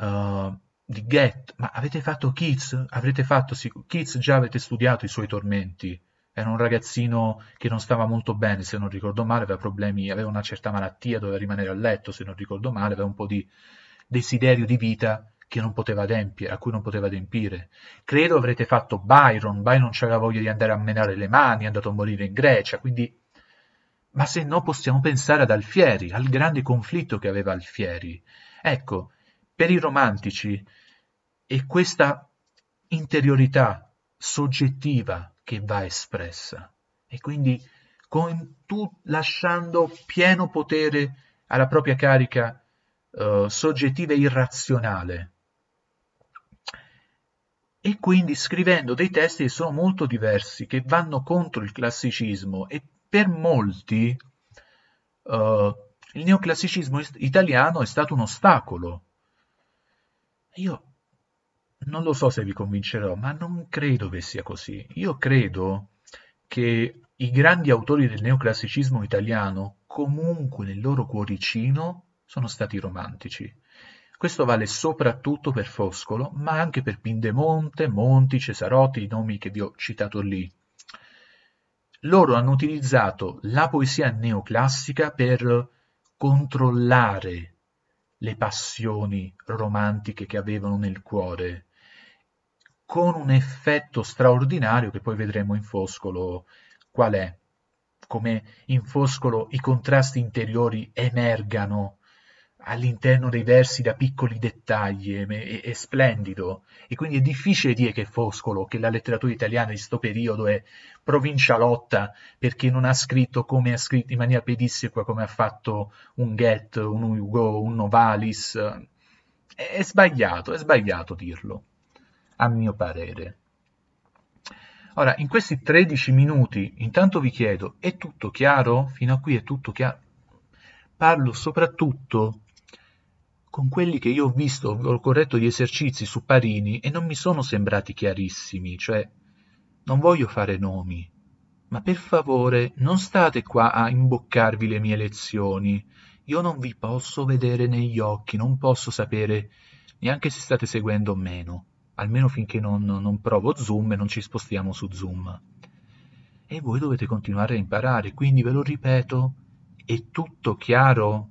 uh, di Goethe. Ma avete fatto Kids? Avrete fatto, sì, Kids già avete studiato i suoi tormenti, era un ragazzino che non stava molto bene, se non ricordo male, aveva problemi, aveva una certa malattia, doveva rimanere a letto, se non ricordo male, aveva un po' di desiderio di vita che non poteva adempiere, a cui non poteva adempiere. Credo avrete fatto Byron, Byron c'era voglia di andare a menare le mani, è andato a morire in Grecia, quindi... Ma se no possiamo pensare ad Alfieri, al grande conflitto che aveva Alfieri. Ecco, per i romantici e questa interiorità soggettiva che va espressa e quindi con tu, lasciando pieno potere alla propria carica eh, soggettiva e irrazionale e quindi scrivendo dei testi che sono molto diversi, che vanno contro il classicismo e per molti eh, il neoclassicismo italiano è stato un ostacolo. Io non lo so se vi convincerò, ma non credo che sia così. Io credo che i grandi autori del neoclassicismo italiano, comunque nel loro cuoricino, sono stati romantici. Questo vale soprattutto per Foscolo, ma anche per Pindemonte, Monti, Cesarotti, i nomi che vi ho citato lì. Loro hanno utilizzato la poesia neoclassica per controllare le passioni romantiche che avevano nel cuore con un effetto straordinario che poi vedremo in Foscolo qual è, come in Foscolo i contrasti interiori emergano all'interno dei versi da piccoli dettagli, è, è, splendido e quindi è difficile dire che Foscolo, che la letteratura italiana di questo periodo è provincialotta perché non ha scritto come ha scritto in maniera pedissequa come ha fatto un Goethe, un Hugo, un Novalis. È, è sbagliato, è sbagliato dirlo a mio parere. Ora, in questi 13 minuti, intanto vi chiedo, è tutto chiaro? Fino a qui è tutto chiaro? Parlo soprattutto con quelli che io ho visto, ho corretto gli esercizi su Parini e non mi sono sembrati chiarissimi, cioè non voglio fare nomi, ma per favore non state qua a imboccarvi le mie lezioni. Io non vi posso vedere negli occhi, non posso sapere neanche se state seguendo o meno almeno finché non, non provo Zoom e non ci spostiamo su Zoom. E voi dovete continuare a imparare, quindi ve lo ripeto, è tutto chiaro?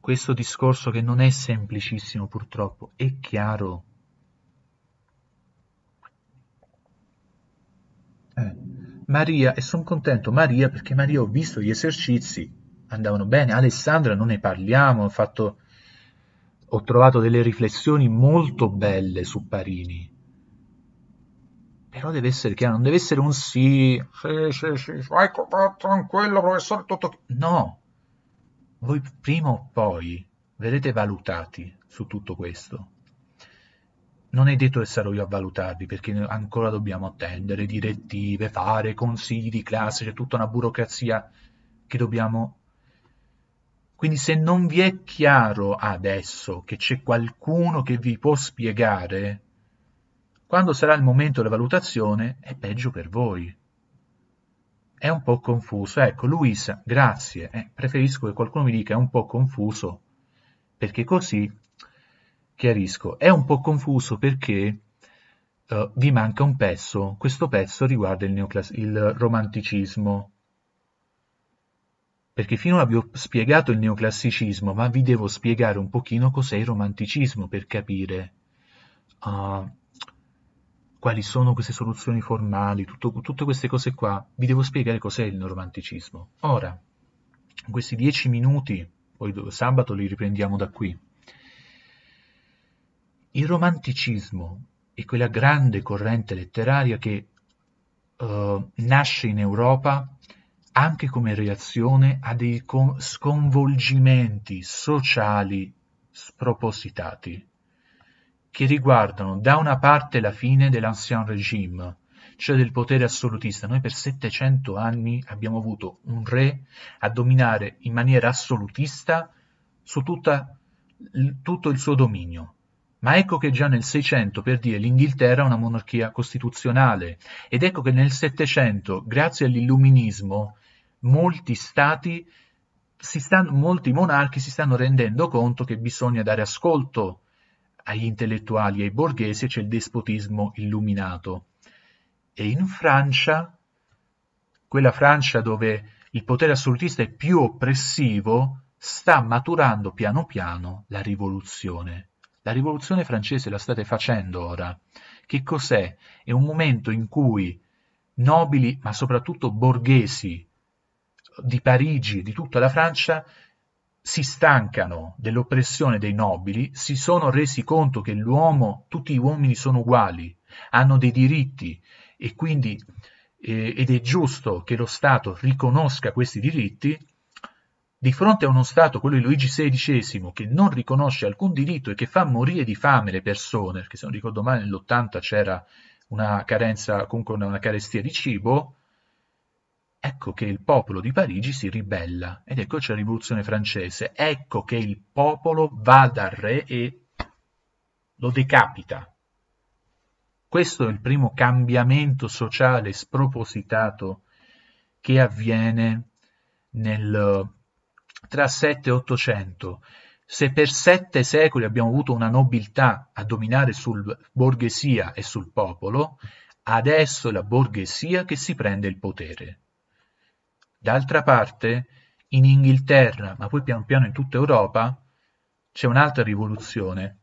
Questo discorso che non è semplicissimo purtroppo, è chiaro? Eh. Maria, e sono contento Maria perché Maria ho visto gli esercizi, andavano bene, Alessandra non ne parliamo, ho fatto ho trovato delle riflessioni molto belle su Parini. Però deve essere chiaro, non deve essere un sì, sì, sì, sì, ecco, tranquillo professore, tutto... No, voi prima o poi verrete valutati su tutto questo. Non è detto che sarò io a valutarvi, perché ancora dobbiamo attendere direttive, fare consigli di classe, c'è tutta una burocrazia che dobbiamo quindi se non vi è chiaro adesso che c'è qualcuno che vi può spiegare, quando sarà il momento della valutazione è peggio per voi. È un po' confuso. Ecco, Luisa, grazie. Eh, preferisco che qualcuno mi dica è un po' confuso, perché così chiarisco. È un po' confuso perché uh, vi manca un pezzo. Questo pezzo riguarda il, il romanticismo perché finora vi ho spiegato il neoclassicismo, ma vi devo spiegare un pochino cos'è il romanticismo per capire uh, quali sono queste soluzioni formali, tutto, tutte queste cose qua. Vi devo spiegare cos'è il romanticismo. Ora, in questi dieci minuti, poi sabato li riprendiamo da qui. Il romanticismo è quella grande corrente letteraria che uh, nasce in Europa anche come reazione a dei sconvolgimenti sociali spropositati, che riguardano da una parte la fine dell'Ancien Régime, cioè del potere assolutista. Noi per 700 anni abbiamo avuto un re a dominare in maniera assolutista su tutta, tutto il suo dominio. Ma ecco che già nel Seicento, per dire, l'Inghilterra è una monarchia costituzionale ed ecco che nel Settecento, grazie all'illuminismo, molti stati stanno, molti monarchi si stanno rendendo conto che bisogna dare ascolto agli intellettuali e ai borghesi e c'è il despotismo illuminato. E in Francia, quella Francia dove il potere assolutista è più oppressivo, sta maturando piano piano la rivoluzione la rivoluzione francese la state facendo ora. Che cos'è? È un momento in cui nobili, ma soprattutto borghesi di Parigi, e di tutta la Francia, si stancano dell'oppressione dei nobili, si sono resi conto che l'uomo, tutti gli uomini sono uguali, hanno dei diritti e quindi eh, ed è giusto che lo Stato riconosca questi diritti di fronte a uno Stato, quello di Luigi XVI, che non riconosce alcun diritto e che fa morire di fame le persone, perché se non ricordo male nell'80 c'era una carenza, comunque una carestia di cibo, ecco che il popolo di Parigi si ribella ed ecco c'è la rivoluzione francese, ecco che il popolo va dal re e lo decapita. Questo è il primo cambiamento sociale spropositato che avviene nel tra 7 e 800. se per sette secoli abbiamo avuto una nobiltà a dominare sulla borghesia e sul popolo, adesso è la borghesia che si prende il potere. D'altra parte, in Inghilterra, ma poi pian piano in tutta Europa, c'è un'altra rivoluzione,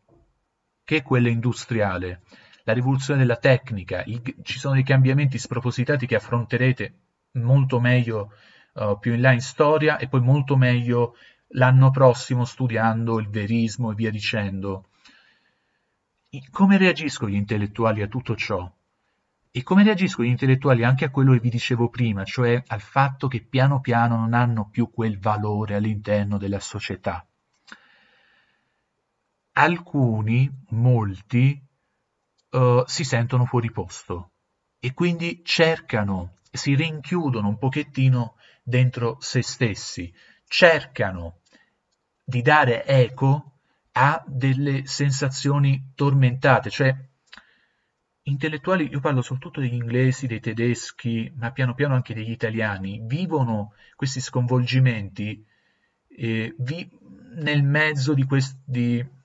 che è quella industriale, la rivoluzione della tecnica, il, ci sono dei cambiamenti spropositati che affronterete molto meglio eh, più in là in storia e poi molto meglio l'anno prossimo studiando il verismo e via dicendo. Come reagiscono gli intellettuali a tutto ciò? E come reagiscono gli intellettuali anche a quello che vi dicevo prima, cioè al fatto che piano piano non hanno più quel valore all'interno della società? Alcuni, molti, uh, si sentono fuori posto e quindi cercano, si rinchiudono un pochettino dentro se stessi, cercano di dare eco a delle sensazioni tormentate, cioè intellettuali, io parlo soprattutto degli inglesi, dei tedeschi, ma piano piano anche degli italiani, vivono questi sconvolgimenti eh, vi, nel mezzo di questi...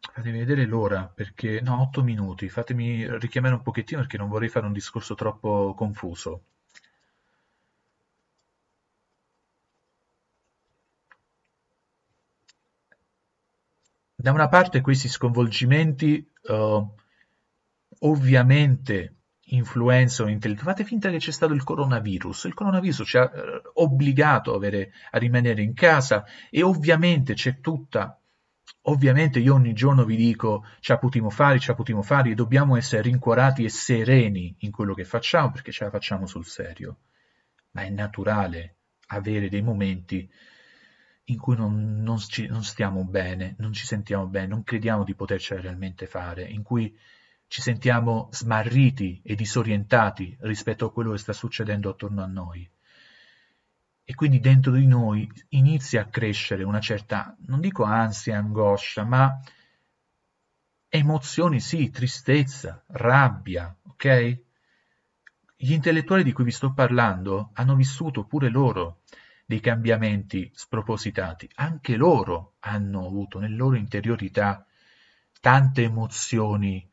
Fatemi vedere l'ora, perché... no, otto minuti, fatemi richiamare un pochettino perché non vorrei fare un discorso troppo confuso. da una parte questi sconvolgimenti eh, ovviamente influenzano l'intelletto. Fate finta che c'è stato il coronavirus. Il coronavirus ci ha eh, obbligato a, avere, a rimanere in casa e ovviamente c'è tutta Ovviamente io ogni giorno vi dico ci la potremo fare, ci la potremo fare e dobbiamo essere rincuorati e sereni in quello che facciamo perché ce la facciamo sul serio. Ma è naturale avere dei momenti in cui non, non, ci, non stiamo bene, non ci sentiamo bene, non crediamo di potercela realmente fare, in cui ci sentiamo smarriti e disorientati rispetto a quello che sta succedendo attorno a noi. E quindi dentro di noi inizia a crescere una certa, non dico ansia, angoscia, ma emozioni sì, tristezza, rabbia, ok? Gli intellettuali di cui vi sto parlando hanno vissuto pure loro dei cambiamenti spropositati, anche loro hanno avuto nel loro interiorità tante emozioni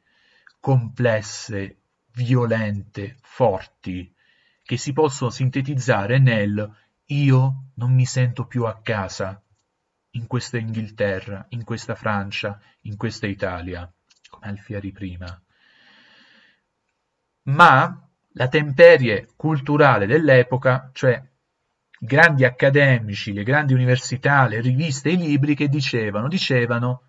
complesse, violente, forti, che si possono sintetizzare nel io non mi sento più a casa in questa Inghilterra, in questa Francia, in questa Italia, come Alfieri prima. Ma la temperie culturale dell'epoca, cioè grandi accademici, le grandi università, le riviste, i libri che dicevano, dicevano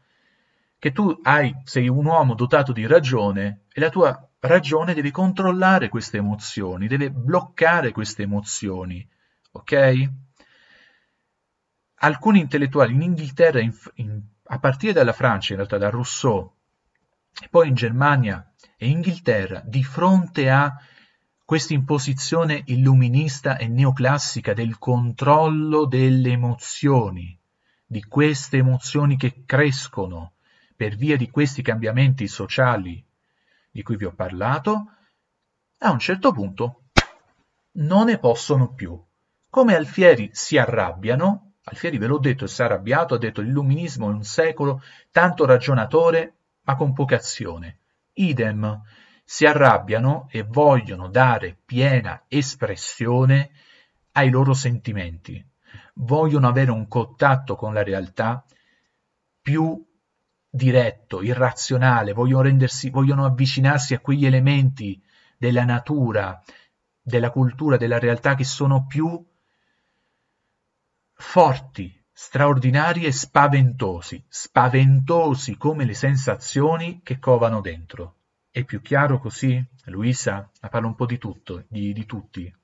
che tu hai, sei un uomo dotato di ragione e la tua ragione deve controllare queste emozioni, deve bloccare queste emozioni, ok? Alcuni intellettuali in Inghilterra, in, in, a partire dalla Francia, in realtà da Rousseau, poi in Germania e Inghilterra, di fronte a questa imposizione illuminista e neoclassica del controllo delle emozioni, di queste emozioni che crescono per via di questi cambiamenti sociali di cui vi ho parlato, a un certo punto non ne possono più. Come Alfieri si arrabbiano, Alfieri ve l'ho detto, e si è arrabbiato, ha detto l'illuminismo è un secolo tanto ragionatore ma con poca azione. Idem, si arrabbiano e vogliono dare piena espressione ai loro sentimenti, vogliono avere un contatto con la realtà più diretto, irrazionale, vogliono, rendersi, vogliono avvicinarsi a quegli elementi della natura, della cultura, della realtà che sono più forti, straordinari e spaventosi, spaventosi come le sensazioni che covano dentro. È più chiaro così, Luisa? La parla un po' di tutto, di, di tutti.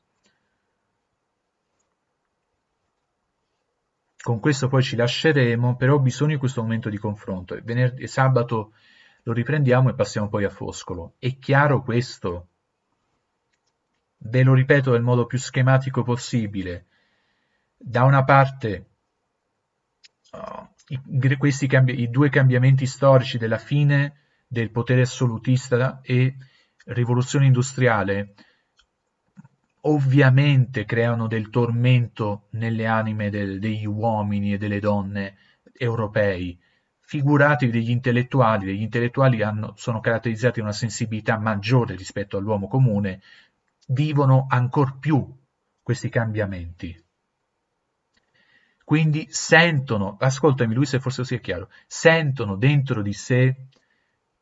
Con questo poi ci lasceremo, però ho bisogno di questo momento di confronto. Venerdì, sabato lo riprendiamo e passiamo poi a Foscolo. È chiaro questo? Ve lo ripeto nel modo più schematico possibile. Da una parte, oh, i, cambi- i due cambiamenti storici della fine del potere assolutista e rivoluzione industriale ovviamente creano del tormento nelle anime del, degli uomini e delle donne europei. Figurati degli intellettuali, degli intellettuali hanno, sono caratterizzati da una sensibilità maggiore rispetto all'uomo comune, vivono ancor più questi cambiamenti. Quindi sentono, ascoltami lui forse sia chiaro, sentono dentro di sé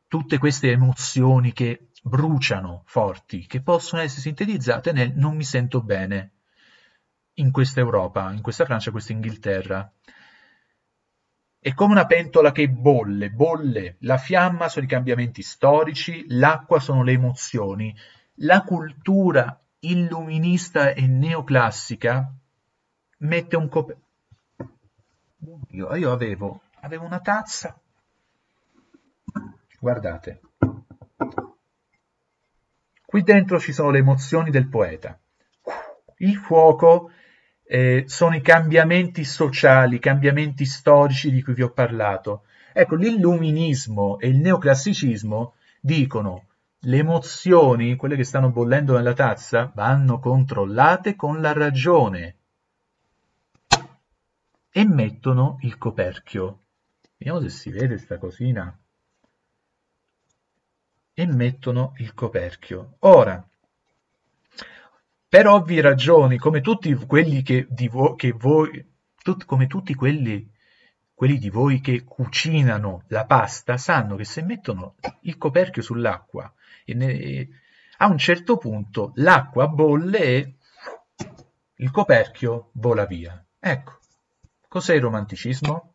tutte queste emozioni che bruciano forti, che possono essere sintetizzate nel non mi sento bene in questa Europa, in questa Francia, in questa Inghilterra. È come una pentola che bolle, bolle, la fiamma sono i cambiamenti storici, l'acqua sono le emozioni, la cultura illuminista e neoclassica mette un coperchio. Io, io avevo, avevo una tazza Guardate. Qui dentro ci sono le emozioni del poeta. Il fuoco eh, sono i cambiamenti sociali, i cambiamenti storici di cui vi ho parlato. Ecco, l'illuminismo e il neoclassicismo dicono le emozioni, quelle che stanno bollendo nella tazza, vanno controllate con la ragione e mettono il coperchio. Vediamo se si vede sta cosina e mettono il coperchio. Ora, per ovvie ragioni, come tutti quelli che di vo- che voi, tut- come tutti quelli, quelli di voi che cucinano la pasta, sanno che se mettono il coperchio sull'acqua, e ne- a un certo punto l'acqua bolle e il coperchio vola via. Ecco, cos'è il romanticismo?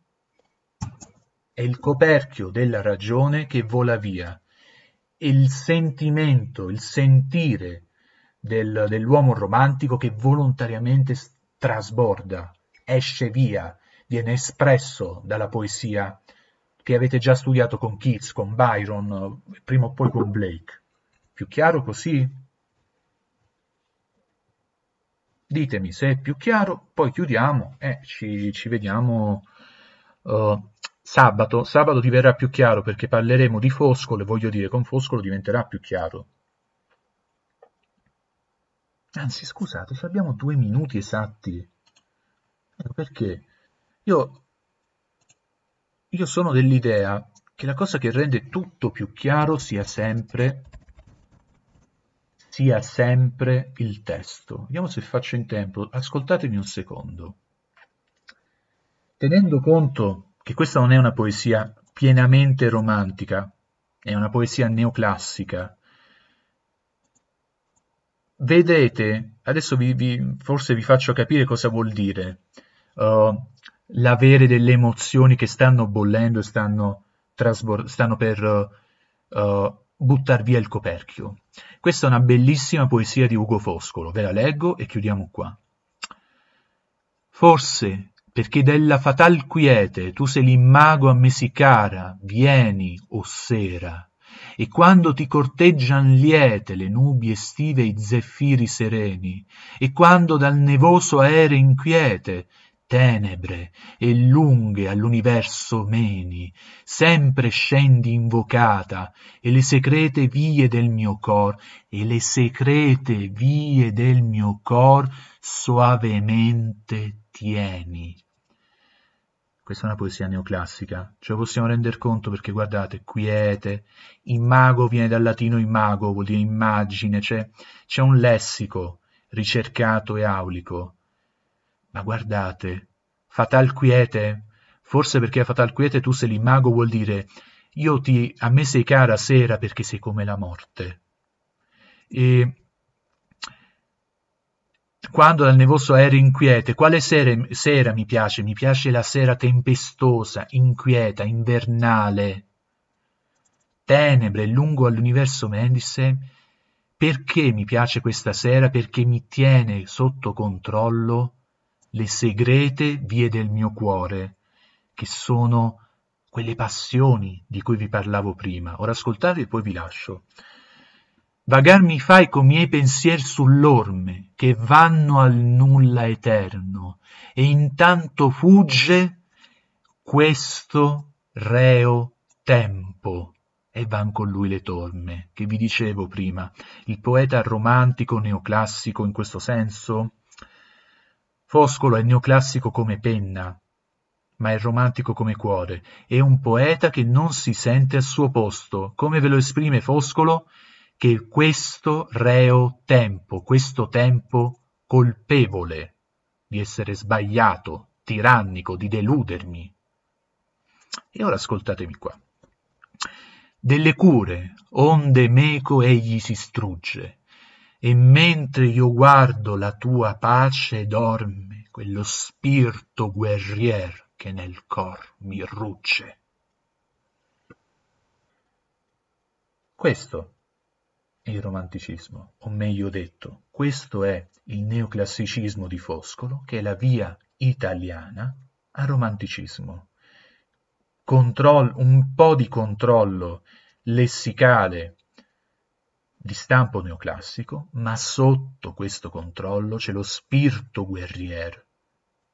È il coperchio della ragione che vola via il sentimento, il sentire del, dell'uomo romantico che volontariamente trasborda, esce via, viene espresso dalla poesia che avete già studiato con Keats, con Byron, prima o poi con Blake. Più chiaro così? Ditemi se è più chiaro, poi chiudiamo e ci, ci vediamo uh, sabato, sabato ti verrà più chiaro perché parleremo di Foscolo e voglio dire con Foscolo diventerà più chiaro. Anzi, scusate, abbiamo due minuti esatti. Ecco perché? Io, io sono dell'idea che la cosa che rende tutto più chiaro sia sempre, sia sempre il testo. Vediamo se faccio in tempo. Ascoltatemi un secondo. Tenendo conto che questa non è una poesia pienamente romantica, è una poesia neoclassica. Vedete, adesso vi, vi, forse vi faccio capire cosa vuol dire uh, l'avere delle emozioni che stanno bollendo e stanno, trasbor- stanno per uh, uh buttar via il coperchio. Questa è una bellissima poesia di Ugo Foscolo, ve la leggo e chiudiamo qua. Forse perché della fatal quiete tu se l'immago a me si cara, vieni, o sera, e quando ti corteggian liete le nubi estive e i zeffiri sereni, e quando dal nevoso aere inquiete tenebre e lunghe all'universo meni sempre scendi invocata e le secrete vie del mio cor e le secrete vie del mio cor soavemente tieni questa è una poesia neoclassica, ce lo possiamo rendere conto perché guardate, quiete, immago viene dal latino imago, vuol dire immagine, cioè c'è un lessico ricercato e aulico, ma guardate, fatal quiete, forse perché fatal quiete tu sei l'immago vuol dire io ti, a me sei cara sera perché sei come la morte. E quando dal nevoso aereo inquiete, quale sera, sera mi piace? Mi piace la sera tempestosa, inquieta, invernale. Tenebre, lungo all'universo mendice, perché mi piace questa sera? Perché mi tiene sotto controllo le segrete vie del mio cuore, che sono quelle passioni di cui vi parlavo prima. Ora ascoltate e poi vi lascio. Vagar mi fai con i miei pensieri sull'orme, che vanno al nulla eterno, e intanto fugge questo reo tempo e van con lui le torme, che vi dicevo prima. Il poeta romantico neoclassico in questo senso Foscolo è neoclassico come penna, ma è romantico come cuore. È un poeta che non si sente al suo posto, come ve lo esprime Foscolo, che questo reo tempo, questo tempo colpevole di essere sbagliato, tirannico, di deludermi. E ora ascoltatemi qua. Delle cure, onde meco egli si strugge, e mentre io guardo la tua pace dorme quello spirto guerrier che nel cor mi rugge. Questo è il romanticismo, o meglio detto, questo è il neoclassicismo di Foscolo, che è la via italiana al romanticismo. Control, un po' di controllo lessicale di stampo neoclassico, ma sotto questo controllo c'è lo spirito guerriero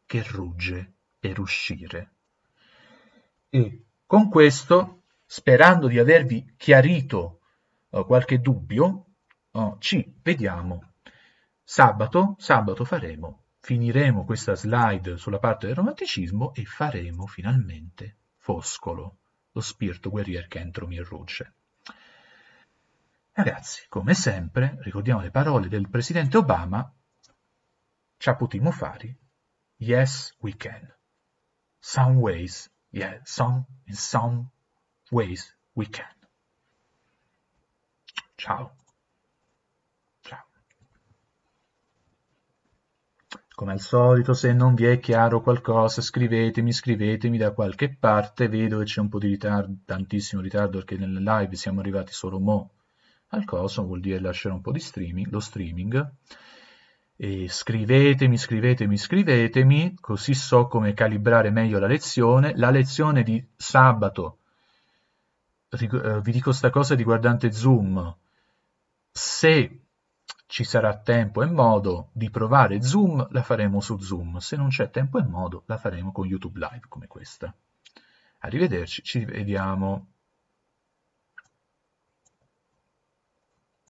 che rugge per uscire. E con questo, sperando di avervi chiarito uh, qualche dubbio, uh, ci vediamo sabato, sabato faremo, finiremo questa slide sulla parte del romanticismo e faremo finalmente Foscolo, lo spirito guerriero che entro mi rugge. Ragazzi, come sempre, ricordiamo le parole del presidente Obama, ci potremmo fare, yes we can. Some ways, yeah, some, in some ways we can. Ciao. Ciao. Come al solito, se non vi è chiaro qualcosa, scrivetemi, scrivetemi da qualche parte. Vedo che c'è un po' di ritardo, tantissimo ritardo, perché nelle live siamo arrivati solo mo' al coso vuol dire lasciare un po' di streaming, lo streaming. E scrivetemi, scrivetemi, scrivetemi, così so come calibrare meglio la lezione. La lezione di sabato, eh, vi dico sta cosa riguardante Zoom, se ci sarà tempo e modo di provare Zoom, la faremo su Zoom, se non c'è tempo e modo, la faremo con YouTube Live come questa. Arrivederci, ci vediamo